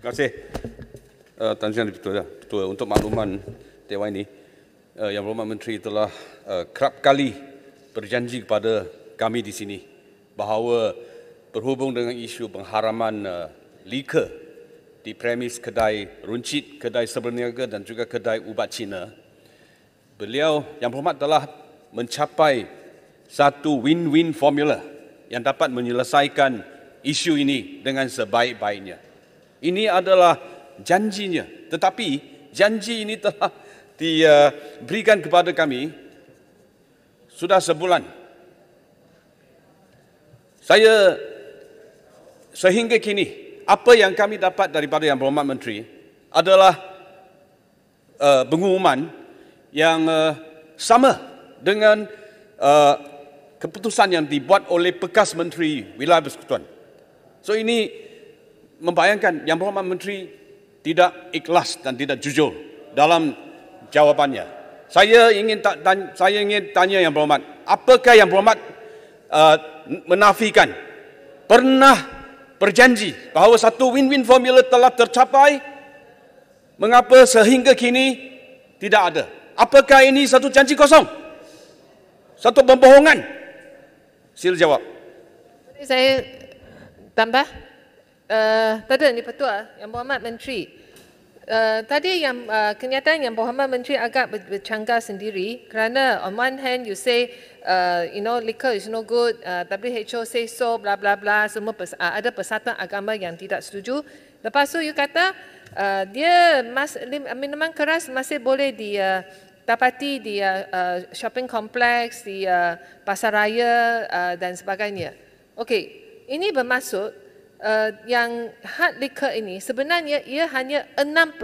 Terima kasih uh, eh, Tan Sri Ketua, ya. Ketua untuk makluman Dewan ini uh, Yang Berhormat Menteri telah uh, kerap kali berjanji kepada kami di sini bahawa berhubung dengan isu pengharaman uh, lika di premis kedai runcit, kedai seberniaga dan juga kedai ubat Cina beliau Yang Berhormat telah mencapai satu win-win formula yang dapat menyelesaikan isu ini dengan sebaik-baiknya. Ini adalah janjinya. Tetapi janji ini telah diberikan kepada kami sudah sebulan. Saya sehingga kini apa yang kami dapat daripada yang berhormat menteri adalah uh, pengumuman yang uh, sama dengan uh, keputusan yang dibuat oleh bekas menteri wilayah persekutuan. So ini membayangkan Yang Berhormat Menteri tidak ikhlas dan tidak jujur dalam jawabannya. Saya ingin ta- tanya, saya ingin tanya Yang Berhormat, apakah Yang Berhormat uh, menafikan pernah berjanji bahawa satu win-win formula telah tercapai? Mengapa sehingga kini tidak ada? Apakah ini satu janji kosong? Satu pembohongan? Sila jawab. Saya tambah. Eh, tadi ni petua yang Muhammad Menteri. Uh, tadi yang uh, kenyataan yang Muhammad Menteri agak bercanggah sendiri kerana on one hand you say uh, you know liquor is no good, uh, WHO say so, bla bla bla, semua pers- uh, ada persatuan agama yang tidak setuju. Lepas tu you kata uh, dia mas- minuman keras masih boleh di uh, dapati di uh, shopping complex, di uh, pasar uh, dan sebagainya. Okay, ini bermaksud uh, yang hard liquor ini sebenarnya ia hanya 6%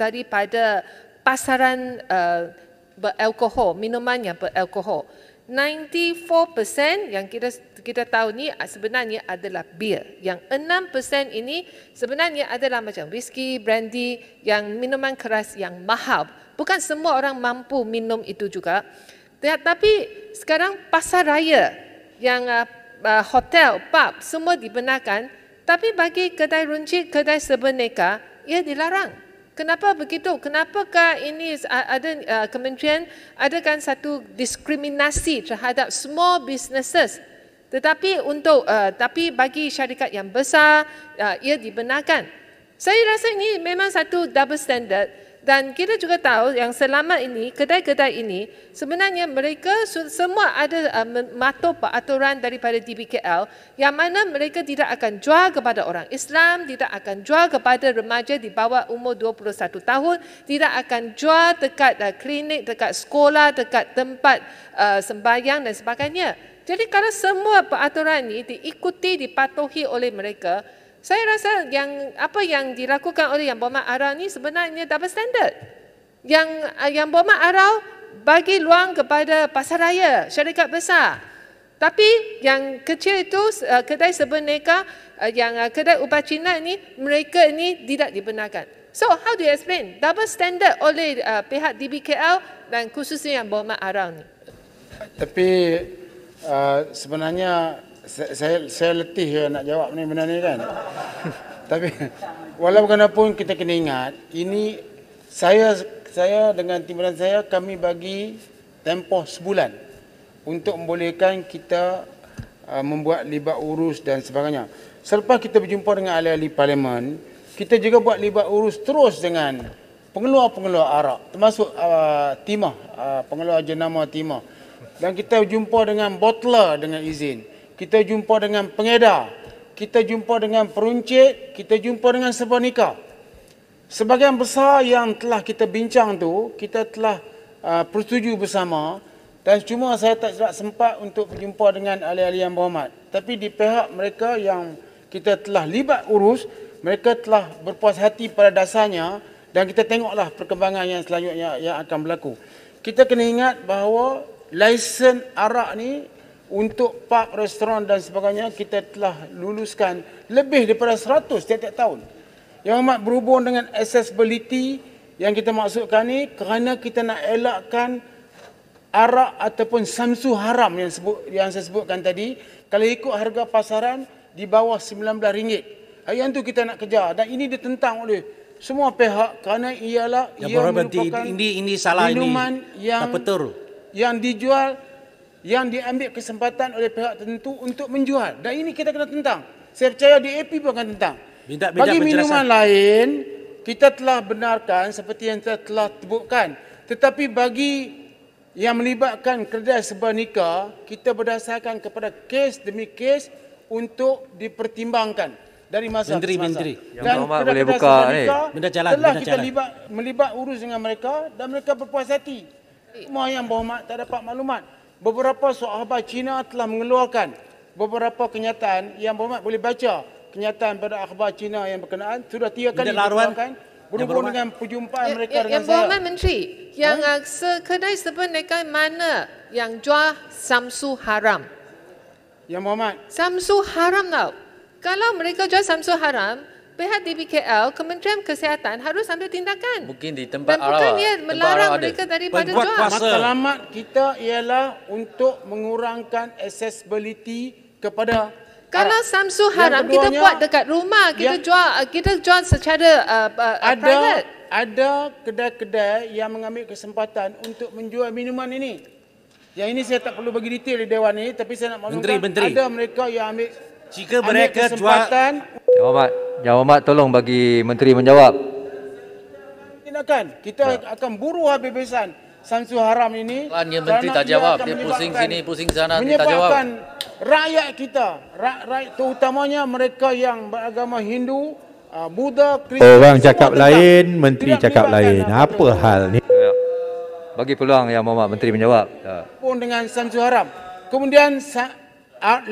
daripada pasaran uh, beralkohol, minuman yang beralkohol. 94% yang kita kita tahu ni sebenarnya adalah beer. Yang 6% ini sebenarnya adalah macam whisky, brandy yang minuman keras yang mahal. Bukan semua orang mampu minum itu juga. Tetapi sekarang pasar raya yang uh, hotel, pub semua dibenarkan tapi bagi kedai runcit, kedai sebeneka, ia dilarang. Kenapa begitu? Kenapakah ini ada uh, kementerian adakan satu diskriminasi terhadap small businesses? Tetapi untuk uh, tapi bagi syarikat yang besar uh, ia dibenarkan. Saya rasa ini memang satu double standard dan kita juga tahu yang selama ini kedai-kedai ini sebenarnya mereka semua ada uh, mematuh peraturan daripada DBKL yang mana mereka tidak akan jual kepada orang Islam, tidak akan jual kepada remaja di bawah umur 21 tahun, tidak akan jual dekat uh, klinik, dekat sekolah, dekat tempat uh, sembahyang dan sebagainya. Jadi kalau semua peraturan ini diikuti, dipatuhi oleh mereka, saya rasa yang apa yang dilakukan oleh yang bomak arau ni sebenarnya double standard. Yang eh, yang bomak arau bagi luang kepada pasaraya syarikat besar. Tapi yang kecil itu eh, kedai sebenarnya eh, yang kedai ubat Cina ni mereka ni tidak dibenarkan. So how do you explain double standard oleh uh, pihak DBKL dan khususnya yang bomak arau ni? Tapi uh, sebenarnya saya saya letih ya nak jawab ni benda ni kan. Tapi walaupun kita kena ingat ini saya saya dengan timbalan saya kami bagi tempoh sebulan untuk membolehkan kita uh, membuat libat urus dan sebagainya. Selepas kita berjumpa dengan ahli-ahli parlimen, kita juga buat libat urus terus dengan pengeluar-pengeluar arak termasuk uh, timah, uh, pengeluar jenama timah. Dan kita jumpa dengan Botler dengan izin kita jumpa dengan pengedar, kita jumpa dengan peruncit, kita jumpa dengan sebuah nikah. Sebagian besar yang telah kita bincang tu, kita telah uh, persetuju bersama dan cuma saya tak sempat, sempat untuk berjumpa dengan ahli-ahli yang berhormat. Tapi di pihak mereka yang kita telah libat urus, mereka telah berpuas hati pada dasarnya dan kita tengoklah perkembangan yang selanjutnya yang akan berlaku. Kita kena ingat bahawa lesen arak ni untuk park restoran dan sebagainya kita telah luluskan lebih daripada 100 setiap tahun. Yang amat berhubung dengan accessibility yang kita maksudkan ni kerana kita nak elakkan arak ataupun samsu haram yang sebut yang saya sebutkan tadi kalau ikut harga pasaran di bawah RM19. Ah, yang tu kita nak kejar dan ini ditentang oleh semua pihak kerana ialah ya, ia merupakan ini, ini salah minuman ini. yang yang dijual yang diambil kesempatan oleh pihak tertentu untuk menjual. Dan ini kita kena tentang. Saya percaya DAP pun akan tentang. Minta, minta Bagi minuman lain, kita telah benarkan seperti yang kita telah tebukkan. Tetapi bagi yang melibatkan kerja sebuah nikah, kita berdasarkan kepada kes demi kes untuk dipertimbangkan dari masa menteri, ke masa. Menteri. Dan yang boleh buka ni. Benda jalan, telah benda kita Libat, melibat urus dengan mereka dan mereka berpuas hati. Semua yang berhormat tak dapat maklumat beberapa sahabat Cina telah mengeluarkan beberapa kenyataan yang berhormat boleh baca kenyataan pada akhbar Cina yang berkenaan sudah tiga kali dikeluarkan berhubung dengan perjumpaan ya, mereka ya, dengan yang saya. Yang berhormat Menteri, yang ha? sekedai sebenarnya mana yang jual samsu haram? Yang berhormat. Samsu haram tau. Kalau mereka jual samsu haram, pihak DBKL, Kementerian Kesihatan harus ambil tindakan. Mungkin di tempat Dan Arawak. Dan bukan ia melarang mereka daripada jual. Matlamat kita ialah untuk mengurangkan accessibility kepada kalau samsu haram kita buat dekat rumah kita jual kita jual secara uh, uh, uh, ada, private ada kedai-kedai yang mengambil kesempatan untuk menjual minuman ini yang ini saya tak perlu bagi detail di dewan ini tapi saya nak maklumkan ada mereka yang ambil jika mereka kesempatan... jual... Jawabat. Jawabat tolong bagi menteri menjawab. Tindakan. Kita ya. akan buru habis-habisan sangsu haram ini. Kerana menteri tak jawab. Dia, pusing sini, pusing sana. Dia tak jawab. rakyat kita. Rakyat terutamanya mereka yang beragama Hindu, uh, Buddha, Kristian. Orang cakap lain, menteri cakap lain. Apa hal ni? Ya. Bagi peluang yang Muhammad Menteri menjawab. Ya. Pun dengan sangsu haram. Kemudian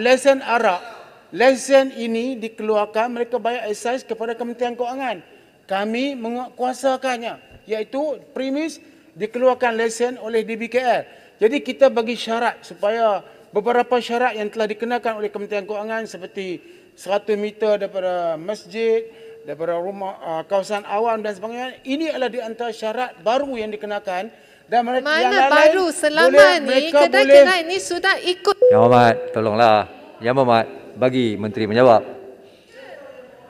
lesen arak lesen ini dikeluarkan mereka bayar excise kepada Kementerian Keuangan. Kami menguasakannya iaitu premis dikeluarkan lesen oleh DBKL. Jadi kita bagi syarat supaya beberapa syarat yang telah dikenakan oleh Kementerian Keuangan seperti 100 meter daripada masjid, daripada rumah uh, kawasan awam dan sebagainya, ini adalah di antara syarat baru yang dikenakan dan mereka Mana yang baru selama boleh, ni kedai-kedai ini sudah ikut. Ya Muhammad, tolonglah. Ya Muhammad bagi menteri menjawab.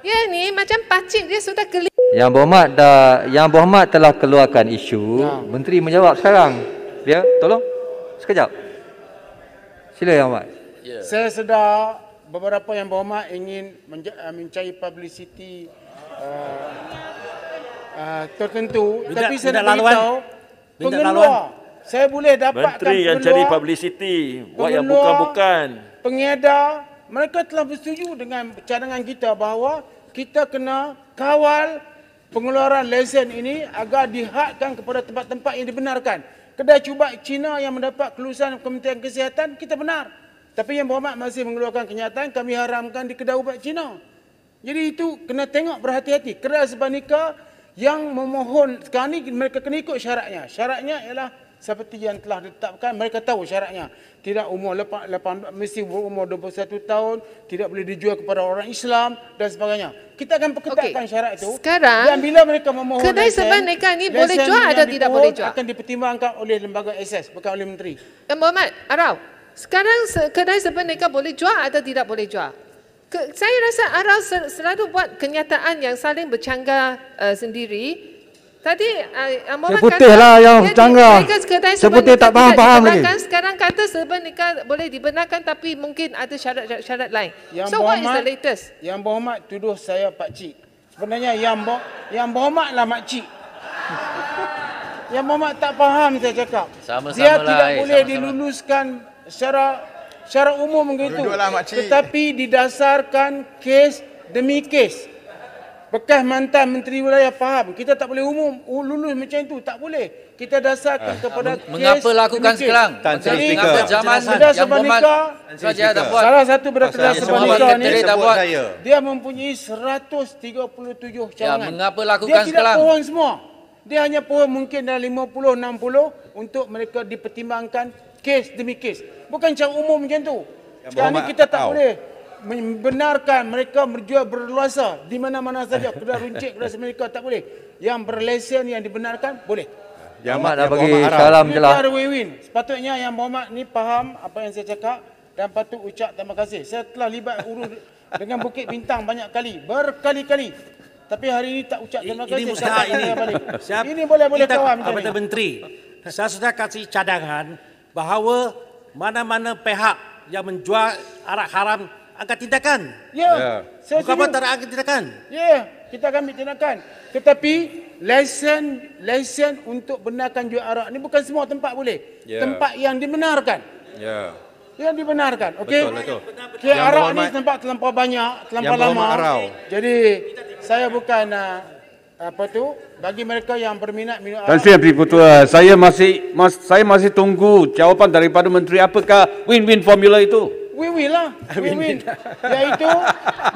Ya ni macam pacik dia sudah keli. Yang Berhormat dah Yang Berhormat telah keluarkan isu, ya. menteri menjawab sekarang. Dia ya, tolong. Sekejap. Sila Yang Berhormat. Ya. Saya sedar beberapa Yang Berhormat ingin eh, mencari publicity uh, uh, tertentu minta, tapi saya nak laluan. beritahu pengeluar. Saya boleh dapatkan Menteri yang cari publicity, buat yang bukan-bukan. Pengedar mereka telah bersetuju dengan cadangan kita bahawa kita kena kawal pengeluaran lesen ini agar dihadkan kepada tempat-tempat yang dibenarkan. Kedai cuba Cina yang mendapat kelulusan Kementerian Kesihatan, kita benar. Tapi yang berhormat masih mengeluarkan kenyataan kami haramkan di kedai ubat Cina. Jadi itu kena tengok berhati-hati. Kedai sebanika yang memohon sekarang ini mereka kena ikut syaratnya. Syaratnya ialah seperti yang telah ditetapkan mereka tahu syaratnya tidak umur 8, 8 mesti umur 21 tahun tidak boleh dijual kepada orang Islam dan sebagainya kita akan perketatkan okay. syarat itu sekarang dan bila mereka memohon kedai seban mereka ini boleh jual atau tidak boleh jual akan dipertimbangkan oleh lembaga SS bukan oleh menteri Tuan Muhammad Arau sekarang kedai seban mereka boleh jual atau tidak boleh jual saya rasa Arau selalu buat kenyataan yang saling bercanggah eh, sendiri Tadi uh, ah, Amoran ah, kata lah yang ya, jangka. Saya putih tak faham faham lagi. Sekarang kata sebab nikah boleh dibenarkan tapi mungkin ada syarat-syarat lain. Yang so Bahumat, what is the latest? Yang Bohmat tuduh saya pak cik. Sebenarnya yang bo yang Bohmat lah mak cik. yang Bohmat tak faham saya cakap. Sama-sama Dia lah, tidak eh, boleh sama-sama. diluluskan secara secara umum begitu. Lah, tetapi didasarkan kes demi kes bekas mantan menteri wilayah faham kita tak boleh umum lulus macam itu tak boleh kita dasarkan uh, kepada men- mengapa lakukan mungkin. sekarang Tan Sri Speaker zaman sudah sebab nikah salah satu berdasarkan sebab nikah ni dia, mempunyai 137 ya, cawangan ya, mengapa lakukan dia sekarang dia tidak pohon semua dia hanya pohon mungkin dalam 50 60 untuk mereka dipertimbangkan kes demi kes bukan cara umum macam tu sekarang ni kita tak tahu. boleh membenarkan mereka berjual berluasa di mana-mana saja kedai runcit kedai semerika tak boleh yang berlesen yang dibenarkan boleh yang Ahmad ya, dah bagi salam jelah ini sepatutnya yang Muhammad ni faham apa yang saya cakap dan patut ucap terima kasih saya telah libat urus dengan Bukit Bintang banyak kali berkali-kali tapi hari ini tak ucap terima kasih ini mustahak ini Siap. ini boleh-boleh kawan kita, kita menteri saya sudah kasih cadangan bahawa mana-mana pihak yang menjual arak haram angkat tindakan. Ya. Yeah. Bukan tak angkat tindakan. Ya, yeah. kita akan ambil tindakan. Tetapi lesen lesen untuk benarkan jual arak ni bukan semua tempat boleh. Yeah. Tempat yang dibenarkan. Ya. Yeah. Yang dibenarkan. Okey. Betul lah betul. Jual arak ni tempat terlampau banyak, terlampau lama. Arau. Jadi saya bukan uh, apa tu bagi mereka yang berminat minum Tan Sri Menteri Putua saya masih mas, saya masih tunggu jawapan daripada menteri apakah win-win formula itu We will lah. We win. win.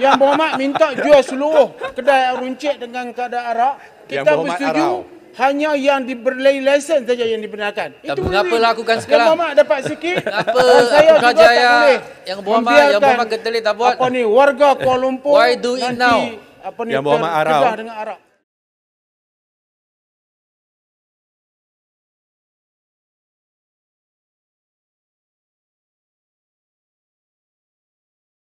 yang berhormat minta jual seluruh kedai runcit dengan kedai arak. Kita bersetuju hanya yang diberi lesen saja yang dibenarkan. Itu Tapi mengapa lakukan lah sekarang? Yang Muhammad dapat sikit. Apa? saya juga tak boleh. Yang Muhammad, yang Muhammad getelit tak buat. Apa ni? Warga Kuala Lumpur. Why do it nanti, now? Apa ni? Yang Muhammad Arab. Dengan Arab.